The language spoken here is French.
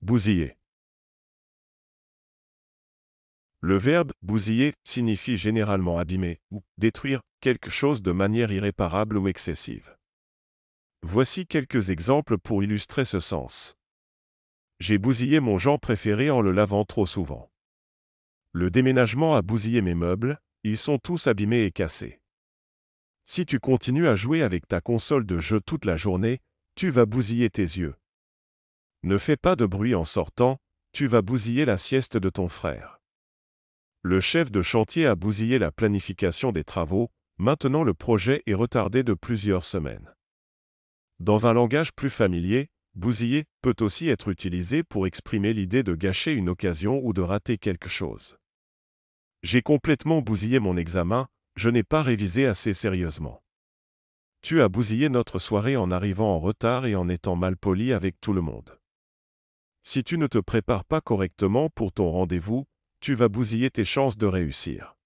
Bousiller. Le verbe bousiller signifie généralement abîmer ou détruire quelque chose de manière irréparable ou excessive. Voici quelques exemples pour illustrer ce sens. J'ai bousillé mon genre préféré en le lavant trop souvent. Le déménagement a bousillé mes meubles, ils sont tous abîmés et cassés. Si tu continues à jouer avec ta console de jeu toute la journée, tu vas bousiller tes yeux. Ne fais pas de bruit en sortant, tu vas bousiller la sieste de ton frère. Le chef de chantier a bousillé la planification des travaux, maintenant le projet est retardé de plusieurs semaines. Dans un langage plus familier, bousiller peut aussi être utilisé pour exprimer l'idée de gâcher une occasion ou de rater quelque chose. J'ai complètement bousillé mon examen, je n'ai pas révisé assez sérieusement. Tu as bousillé notre soirée en arrivant en retard et en étant mal poli avec tout le monde. Si tu ne te prépares pas correctement pour ton rendez-vous, tu vas bousiller tes chances de réussir.